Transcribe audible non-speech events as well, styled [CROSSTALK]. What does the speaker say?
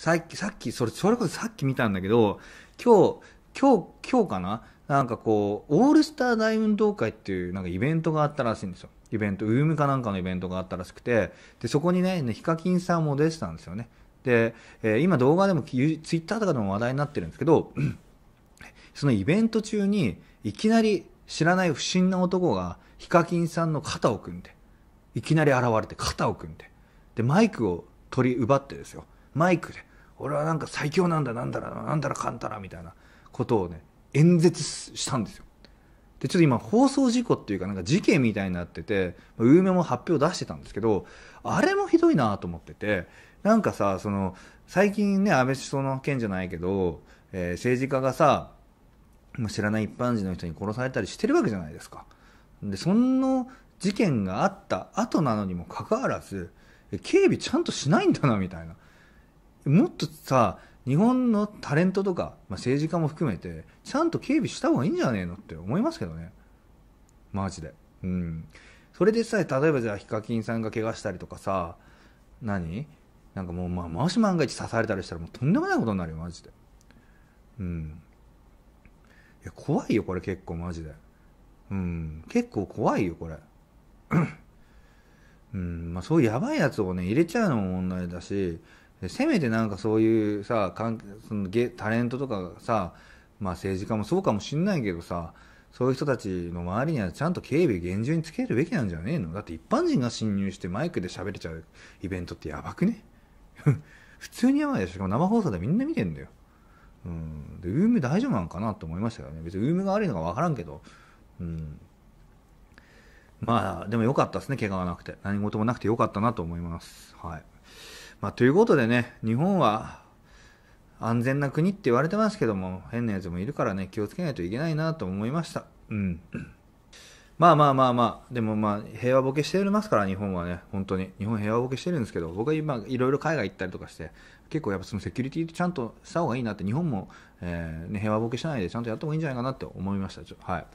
さっき、さっき、それ、それこそさっき見たんだけど、今日、今日、今日かななんかこう、オールスター大運動会っていうなんかイベントがあったらしいんですよ。イベント、ウームかなんかのイベントがあったらしくて、で、そこにね、ヒカキンさんも出てたんですよね。で、えー、今動画でも、ツイッターとかでも話題になってるんですけど、[CLEARS THROAT] そのイベント中に、いきなり知らない不審な男が、ヒカキンさんの肩を組んで、いきなり現れて肩を組んで、で、マイクを取り奪ってですよ。マイクで、俺はなんか最強なんだなんだらなんだらかんたらみたいなことをね演説したんですよでちょっと今放送事故っていうかなんか事件みたいになっててウーも発表出してたんですけどあれもひどいなと思っててなんかさその最近ね安倍首相の件じゃないけど、えー、政治家がさ知らない一般人の人に殺されたりしてるわけじゃないですかでその事件があった後なのにもかかわらず警備ちゃんとしないんだなみたいなもっとさ、日本のタレントとか、まあ、政治家も含めて、ちゃんと警備した方がいいんじゃねえのって思いますけどね。マジで。うん。それでさえ、例えばじゃあ、ヒカキンさんが怪我したりとかさ、何なんかもう、まあ、もし万が一刺されたりしたら、もうとんでもないことになるよ、マジで。うん。いや、怖いよ、これ結構、マジで。うん。結構怖いよ、これ。うん。まあ、そういうやばいやつをね、入れちゃうのも問題だし、せめてなんかそういうさそのゲタレントとかさ、まあ、政治家もそうかもしんないけどさそういう人たちの周りにはちゃんと警備厳重につけるべきなんじゃねえのだって一般人が侵入してマイクで喋れちゃうイベントってやばくね [LAUGHS] 普通にやばいでしょ生放送でみんな見てんだよ。うん。で、ウーム大丈夫なんかなと思いましたよね。別にウームが悪いのかわからんけど。うん。まあ、でも良かったですね。怪我がなくて。何事もなくて良かったなと思います。はい。まあ、ということでね、日本は安全な国って言われてますけども、変なやつもいるからね、気をつけないといけないなと思いました。うん。まあまあまあまあ、でもまあ、平和ボケしておりますから、日本はね、本当に。日本平和ボケしてるんですけど、僕は今、いろいろ海外行ったりとかして、結構やっぱそのセキュリティちゃんとした方がいいなって、日本も、えーね、平和ボケしないでちゃんとやった方がいいんじゃないかなって思いました。はい。